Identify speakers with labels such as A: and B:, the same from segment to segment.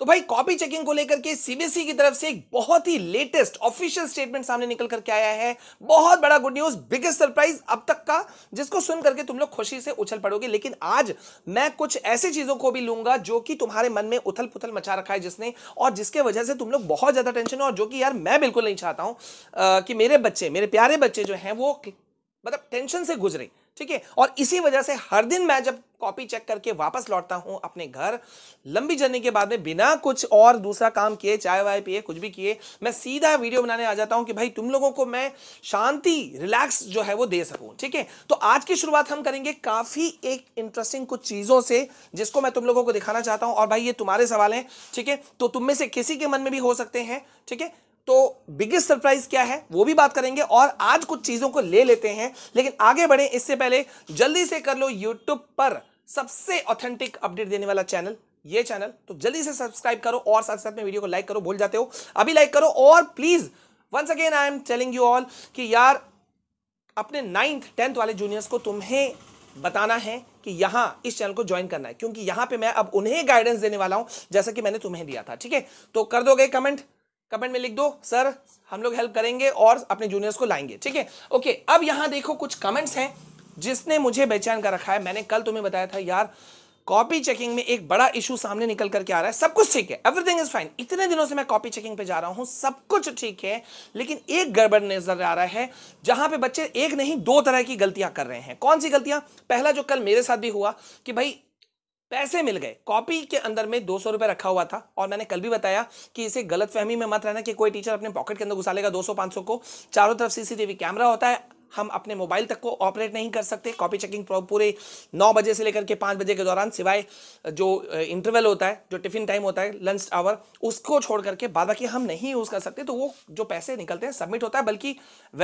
A: तो भाई copy checking को लेकर के सीबीएसई e की तरफ से एक बहुत ही लेटेस्ट ऑफिशियल स्टेटमेंट सामने निकल करके आया है बहुत बड़ा गुड न्यूज बिगेस्ट सरप्राइज अब तक का जिसको सुन करके तुम लोग खुशी से उछल पड़ोगे लेकिन आज मैं कुछ ऐसी चीजों को भी लूंगा जो कि तुम्हारे मन में उथल पुथल मचा रखा है जिसने और जिसके वजह से तुम लोग बहुत ज्यादा टेंशन हो और जो कि यार मैं बिल्कुल नहीं चाहता हूं कि मेरे बच्चे मेरे प्यारे बच्चे जो हैं वो मतलब टेंशन से गुजरे ठीक है और इसी वजह से हर दिन मैं जब कॉपी चेक करके वापस लौटता हूँ अपने घर लंबी जर्नी के बाद में बिना कुछ और दूसरा काम किए चाय वाय पिए कुछ भी किए मैं सीधा वीडियो बनाने आ जाता हूँ कि भाई तुम लोगों को मैं शांति रिलैक्स जो है वो दे सकूँ ठीक है तो आज की शुरुआत हम करेंगे काफ़ी एक इंटरेस्टिंग कुछ चीज़ों से जिसको मैं तुम लोगों को दिखाना चाहता हूँ और भाई ये तुम्हारे सवाल हैं ठीक है तो तुम में से किसी के मन में भी हो सकते हैं ठीक है तो बिगेस्ट सरप्राइज क्या है वो भी बात करेंगे और आज कुछ चीज़ों को ले लेते हैं लेकिन आगे बढ़े इससे पहले जल्दी से कर लो यूट्यूब पर सबसे ऑथेंटिक अपडेट देने वाला चैनल ये चैनल तो जल्दी से सब्सक्राइब करो और साथ साथ में वीडियो को लाइक करो भूल जाते हो अभी लाइक करो और please once again I am telling you all कि यार अपने नाइन्थ टेंथ वाले जूनियर्स को तुम्हें बताना है कि यहां इस चैनल को ज्वाइन करना है क्योंकि यहां पे मैं अब उन्हें गाइडेंस देने वाला हूं जैसा कि मैंने तुम्हें दिया था ठीक है तो कर दोगे कमेंट कमेंट में लिख दो सर हम लोग हेल्प करेंगे और अपने जूनियर्स को लाएंगे ठीक है ओके अब यहां देखो कुछ कमेंट्स हैं जिसने मुझे बेचैन कर रखा है मैंने कल तुम्हें बताया था यार कॉपी चेकिंग में एक बड़ा इशू सामने निकल करके आ रहा है सब कुछ ठीक है एवरीथिंग इज फाइन इतने दिनों से मैं कॉपी चेकिंग पे जा रहा हूं सब कुछ ठीक है लेकिन एक गड़बड़ नजर आ रहा है जहां पे बच्चे एक नहीं दो तरह की गलतियां कर रहे हैं कौन सी गलतियां पहला जो कल मेरे साथ भी हुआ कि भाई पैसे मिल गए कॉपी के अंदर में दो सौ रुपये रखा हुआ था और मैंने कल भी बताया कि इसे गलत फहमी में मत रहना कि कोई टीचर अपने पॉकेट के अंदर घुसा लेगा दो सौ पाँच सौ को चारों तरफ सीसीटीवी कैमरा होता है हम अपने मोबाइल तक को ऑपरेट नहीं कर सकते कॉपी चेकिंग पूरे नौ बजे से लेकर के पाँच बजे के दौरान सिवाय जो इंटरवल होता है जो टिफिन टाइम होता है लंच आवर उसको छोड़ करके बाद बाकी हम नहीं यूज़ कर सकते तो वो जो पैसे निकलते हैं सबमिट होता है बल्कि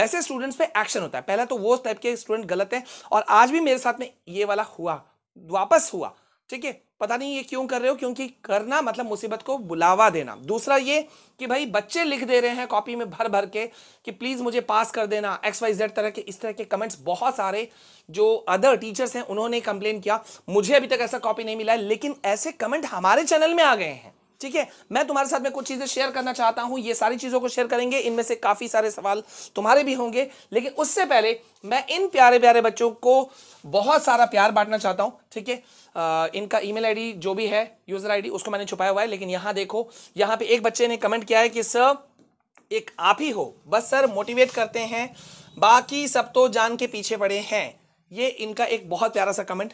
A: वैसे स्टूडेंट्स पे एक्शन होता है पहला तो वो टाइप के स्टूडेंट गलत हैं और आज भी मेरे साथ में ये वाला हुआ वापस हुआ ठीक है पता नहीं ये क्यों कर रहे हो क्योंकि करना मतलब मुसीबत को बुलावा देना दूसरा ये कि भाई बच्चे लिख दे रहे हैं कॉपी में भर भर के कि प्लीज़ मुझे पास कर देना एक्स वाई जेड तरह के इस तरह के कमेंट्स बहुत सारे जो अदर टीचर्स हैं उन्होंने कंप्लेन किया मुझे अभी तक ऐसा कॉपी नहीं मिला है लेकिन ऐसे कमेंट हमारे चैनल में आ गए हैं ठीक है मैं तुम्हारे साथ में कुछ चीज़ें शेयर करना चाहता हूं ये सारी चीज़ों को शेयर करेंगे इनमें से काफ़ी सारे सवाल तुम्हारे भी होंगे लेकिन उससे पहले मैं इन प्यारे प्यारे बच्चों को बहुत सारा प्यार बांटना चाहता हूं ठीक है इनका ईमेल आईडी जो भी है यूज़र आईडी उसको मैंने छुपाया हुआ है लेकिन यहां देखो यहाँ पे एक बच्चे ने कमेंट किया है कि सर एक आप ही हो बस सर मोटिवेट करते हैं बाकी सब तो जान के पीछे पड़े हैं ये इनका एक बहुत प्यारा सा कमेंट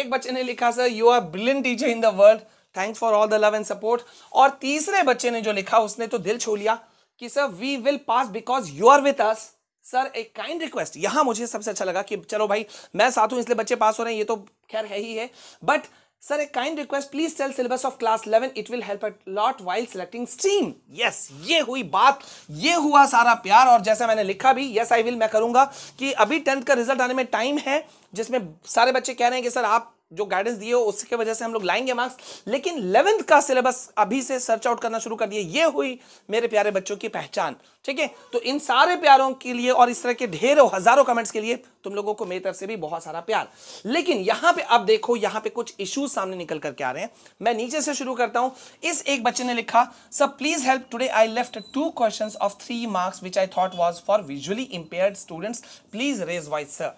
A: एक बच्चे ने लिखा sir you are brilliant teacher in the world thanks for all the love and support और तीसरे बच्चे ने जो लिखा उसने तो दिल छो लिया कि sir we will pass because you are with us sir एक काइंड रिक्वेस्ट यहां मुझे सबसे अच्छा लगा कि चलो भाई मैं साथ हूं इसलिए बच्चे पास हो रहे हैं ये तो खैर है ही है but sir a kind request please tell syllabus of class eleven it will help at lot while selecting stream yes ये हुई बात ये हुआ सारा प्यार और जैसे मैंने लिखा भी यस आई विल मैं करूंगा कि अभी टेंथ का रिजल्ट आने में टाइम है जिसमें सारे बच्चे कह रहे हैं कि सर आप जो गाइडेंस दिए हो उसके वजह से हम लोग लाएंगे मार्क्स लेकिन इलेवेंथ का सिलेबस अभी से सर्च आउट करना शुरू कर दिए ये हुई मेरे प्यारे बच्चों की पहचान ठीक है तो इन सारे प्यारों के लिए और इस तरह के ढेरों हजारों कमेंट्स के लिए तुम लोगों को मेरी तरफ से भी बहुत सारा प्यार लेकिन यहां पे अब देखो यहां पे कुछ इश्यूज सामने निकल करके आ रहे हैं मैं नीचे से शुरू करता हूं इस एक बच्चे ने लिखा sir please help today I left two question of three marks which I thought was for visually impaired students please raise wise sir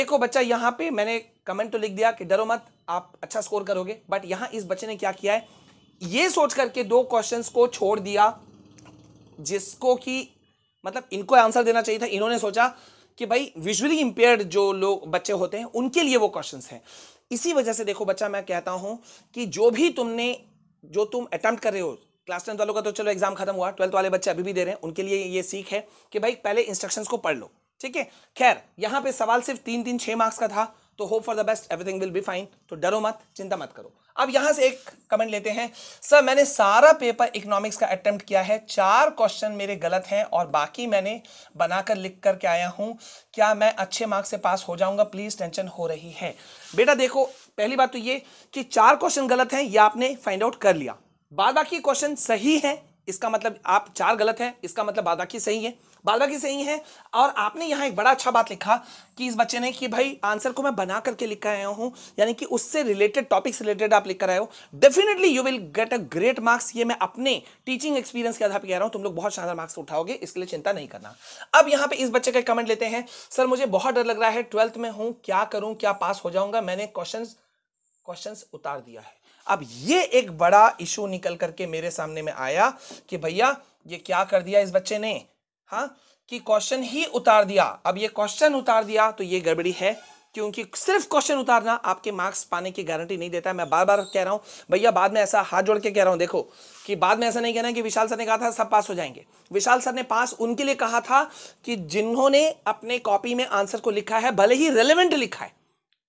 A: देखो बच्चा यहां पे मैंने कमेंट तो लिख दिया कि डरो मत आप अच्छा स्कोर करोगे बट यहां इस बच्चे ने क्या किया है ये सोच करके दो क्वेश्चन को छोड़ दिया जिसको कि मतलब इनको आंसर देना चाहिए था इन्होंने सोचा कि भाई विजुअली इंपेयर्ड जो लोग बच्चे होते हैं उनके लिए वो क्वेश्चंस हैं इसी वजह से देखो बच्चा मैं कहता हूं कि जो भी तुमने जो तुम अटैम्प्ट कर रहे हो क्लास टेंथ वालों का तो चलो एग्जाम खत्म हुआ ट्वेल्थ वाले बच्चे अभी भी दे रहे हैं उनके लिए ये सीख है कि भाई पहले इंस्ट्रक्शन को पढ़ लो ठीक है खैर यहाँ पे सवाल सिर्फ तीन तीन छः मार्क्स का था तो hope for the best everything will be fine तो डरो मत चिंता मत करो अब यहां से एक कमेंट लेते हैं सर मैंने सारा पेपर इकोनॉमिक्स का अटेम्प्ट किया है चार क्वेश्चन मेरे गलत हैं और बाकी मैंने बनाकर लिख करके आया हूं क्या मैं अच्छे मार्क्स से पास हो जाऊंगा प्लीज टेंशन हो रही है बेटा देखो पहली बात तो ये कि चार क्वेश्चन गलत हैं यह आपने फाइंड आउट कर लिया बाद बाकी क्वेश्चन सही है इसका मतलब आप चार गलत है इसका मतलब बाद बाकी सही है बाद बाकी सही है और आपने यहाँ एक बड़ा अच्छा बात लिखा कि इस बच्चे ने कि भाई आंसर को मैं बना करके लिख कर आया हूँ यानी कि उससे रिलेटेड टॉपिक्स रिलेटेड आप लिख कर आए हो definitely you will get a great marks ये मैं अपने टीचिंग एक्सपीरियंस के आधार पर कह रहा हूँ तुम लोग बहुत शानदार मार्क्स उठाओगे इसके लिए चिंता नहीं करना अब यहाँ पे इस बच्चे का कमेंट लेते हैं सर मुझे बहुत डर लग रहा है ट्वेल्थ में हूँ क्या करूँ क्या पास हो जाऊँगा मैंने क्वेश्चन क्वेश्चन उतार दिया है अब ये एक बड़ा इशू निकल करके मेरे सामने में आया कि भैया ये क्या कर दिया इस बच्चे ने हाँ कि क्वेश्चन ही उतार दिया अब ये क्वेश्चन उतार दिया तो ये गड़बड़ी है क्योंकि सिर्फ क्वेश्चन उतारना आपके मार्क्स पाने की गारंटी नहीं देता मैं बार बार कह रहा हूं भैया बाद में ऐसा हाथ जोड़ के कह रहा हूं देखो कि बाद में ऐसा नहीं कहना कि विशाल सर ने कहा था सब पास हो जाएंगे विशाल सर ने पास उनके लिए कहा था कि जिन्होंने अपने कॉपी में आंसर को लिखा है भले ही रेलिवेंट लिखा है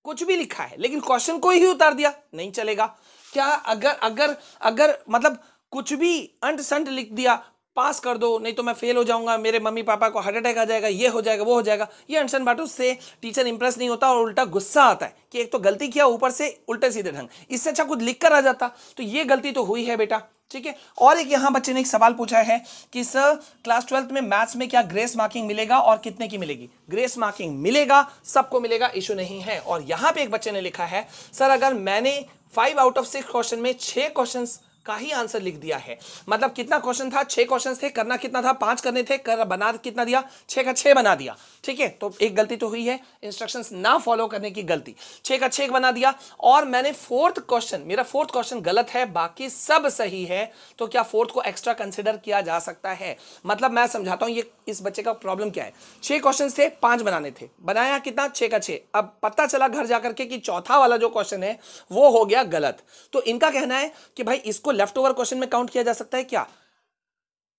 A: कुछ भी लिखा है लेकिन क्वेश्चन को ही उतार दिया नहीं चलेगा क्या अगर अगर अगर मतलब कुछ भी अंट संट लिख दिया पास कर दो नहीं तो मैं फेल हो जाऊंगा मेरे मम्मी पापा को हार्ट अटैक आ जाएगा ये हो जाएगा वो हो जाएगा ये अनशन बाटों से टीचर इंप्रेस नहीं होता और उल्टा गुस्सा आता है कि एक तो गलती किया ऊपर से उल्टे सीधे ढंग इससे अच्छा कुछ लिख कर आ जाता तो ये गलती तो हुई है बेटा ठीक है और एक यहाँ बच्चे ने एक सवाल पूछा है कि सर क्लास ट्वेल्थ में मैथ्स में क्या ग्रेस मार्किंग मिलेगा और कितने की मिलेगी ग्रेस मार्किंग मिलेगा सबको मिलेगा इशू नहीं है और यहाँ पे एक बच्चे ने लिखा है सर अगर मैंने five out of six question में छह क्वेश्चंस का ही आंसर लिख दिया है मतलब कितना क्वेश्चन था छह क्वेश्चन थे करना कितना था पांच करने थे कर बना कितना दिया छह का छह बना दिया ठीक है तो एक गलती तो हुई है इंस्ट्रक्शन ना फॉलो करने की गलती छह का छह बना दिया और मैंने फोर्थ क्वेश्चन मेरा फोर्थ क्वेश्चन गलत है बाकी सब सही है तो क्या फोर्थ को एक्स्ट्रा कंसिडर किया जा सकता है मतलब मैं समझाता हूं ये इस बच्चे का प्रॉब्लम क्या है छह क्वेश्चन थे पांच बनाने थे बनाया कितना छह का छह अब पता चला घर जाकर के कि चौथा वाला जो क्वेश्चन है वो हो गया गलत तो इनका कहना है कि भाई इसको इसको लेफ्ट ओवर क्वेश्चन में काउंट किया जा सकता है क्या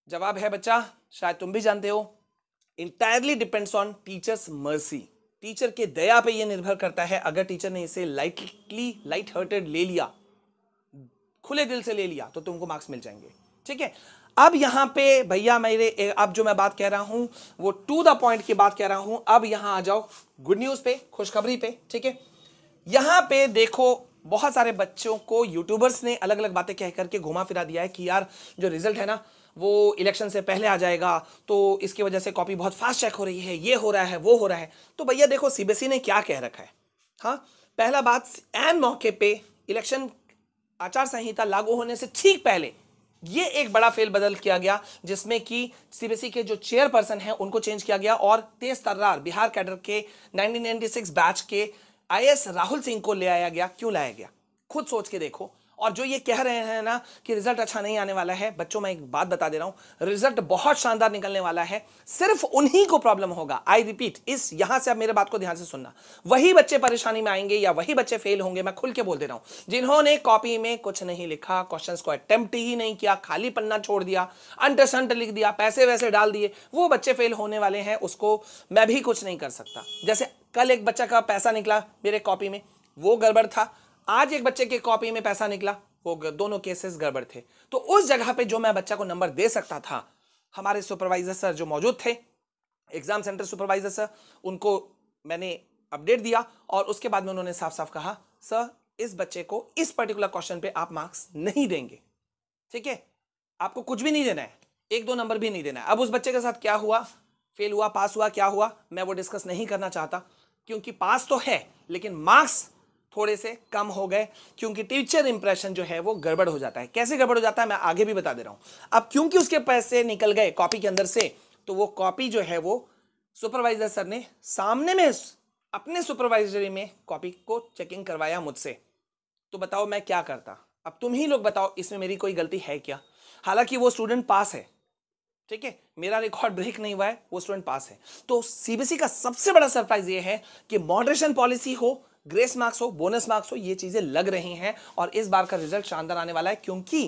A: जवाब है बच्चा शायद तुम भी जानते हो entirely depends on teachers mercy teacher के दया पे ये निर्भर करता है अगर टीचर ने इसे लाइटली लाइट हर्टेड ले लिया खुले दिल से ले लिया तो तुमको मार्क्स मिल जाएंगे ठीक है अब यहां पे भैया मेरे अब जो मैं बात कह रहा हूं वो टू द पॉइंट की बात कह रहा हूं अब यहां आ जाओ गुड न्यूज पे खुशखबरी पे ठीक है यहां पे देखो बहुत सारे बच्चों को यूट्यूबर्स ने अलग अलग बातें कह करके घुमा फिरा दिया है कि यार जो रिजल्ट है ना वो इलेक्शन से पहले आ जाएगा तो इसकी वजह से कॉपी बहुत फास्ट चेक हो रही है ये हो रहा है वो हो रहा है तो भैया देखो सीबीएसई e ने क्या कह रखा है हाँ पहला बात एन मौके पे इलेक्शन आचार संहिता लागू होने से ठीक पहले ये एक बड़ा फेल बदल किया गया जिसमें कि सीबीएसई e के जो चेयरपर्सन हैं उनको चेंज किया गया और तेज तर्रार बिहार कैडर के 1996 बैच के आई राहुल सिंह को ले आया गया क्यों लाया गया खुद सोच के देखो और जो ये कह रहे हैं ना कि रिजल्ट अच्छा नहीं आने वाला है बच्चों मैं एक बात बता दे रहा हूं रिजल्ट बहुत शानदार निकलने वाला है सिर्फ उन्हीं को प्रॉब्लम होगा आई रिपीट इस यहां से आप मेरे बात को ध्यान से सुनना वही बच्चे परेशानी में आएंगे या वही बच्चे फेल होंगे मैं खुल के बोल दे रहा हूं जिन्होंने कॉपी में कुछ नहीं लिखा क्वेश्चन को अटेम्प्ट ही नहीं किया खाली पन्ना छोड़ दिया अंट लिख दिया पैसे वैसे डाल दिए वो बच्चे फेल होने वाले हैं उसको मैं भी कुछ नहीं कर सकता जैसे कल एक बच्चा का पैसा निकला मेरे कॉपी में वो गड़बड़ था आज एक बच्चे के कॉपी में पैसा निकला वो दोनों केसेस गड़बड़ थे तो उस जगह पे जो मैं बच्चा को नंबर दे सकता था हमारे सुपरवाइजर सर जो मौजूद थे एग्जाम सेंटर सुपरवाइजर सर उनको मैंने अपडेट दिया और उसके बाद में उन्होंने साफ साफ कहा सर इस बच्चे को इस पर्टिकुलर क्वेश्चन पे आप मार्क्स नहीं देंगे ठीक है आपको कुछ भी नहीं देना है एक दो नंबर भी नहीं देना है अब उस बच्चे के साथ क्या हुआ फेल हुआ पास हुआ क्या हुआ मैं वो डिस्कस नहीं करना चाहता क्योंकि पास तो है लेकिन मार्क्स थोड़े से कम हो गए क्योंकि टीचर इंप्रेशन जो है वो गड़बड़ हो जाता है कैसे गड़बड़ हो जाता है मैं आगे भी बता दे रहा हूं अब क्योंकि उसके पैसे निकल गए कॉपी के अंदर से तो वो कॉपी जो है वो सुपरवाइजर सर ने सामने में अपने सुपरवाइजरी में कॉपी को चेकिंग करवाया मुझसे तो बताओ मैं क्या करता अब तुम ही लोग बताओ इसमें मेरी कोई गलती है क्या हालांकि वो स्टूडेंट पास है ठीक है मेरा रिकॉर्ड ब्रेक नहीं हुआ है वो स्टूडेंट पास है तो सीबीएसई का सबसे बड़ा सरप्राइज ये है कि मॉडरेशन पॉलिसी हो ग्रेस मार्क्स हो बोनस मार्क्स हो ये चीज़ें लग रही हैं और इस बार का रिजल्ट शानदार आने वाला है क्योंकि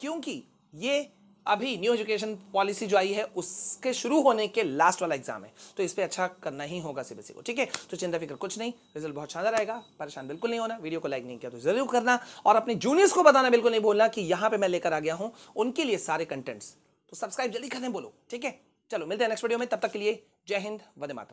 A: क्योंकि ये अभी न्यू एजुकेशन पॉलिसी जो आई है उसके शुरू होने के लास्ट वाला एग्जाम है तो इस पर अच्छा करना ही होगा सीबीएसई e को ठीक है तो चिंता फिक्र कुछ नहीं रिजल्ट बहुत शानदार आएगा परेशान बिल्कुल नहीं होना वीडियो को लाइक नहीं किया तो जरूर करना और अपने जूनियर्स को बताना बिल्कुल नहीं बोलना कि यहां पर मैं लेकर आ गया हूं उनके लिए सारे कंटेंट्स तो सब्सक्राइब जल्दी करने बोलो ठीक है चलो मिलते हैं नेक्स्ट वीडियो में तब तक के लिए जय हिंद वंदे मातरम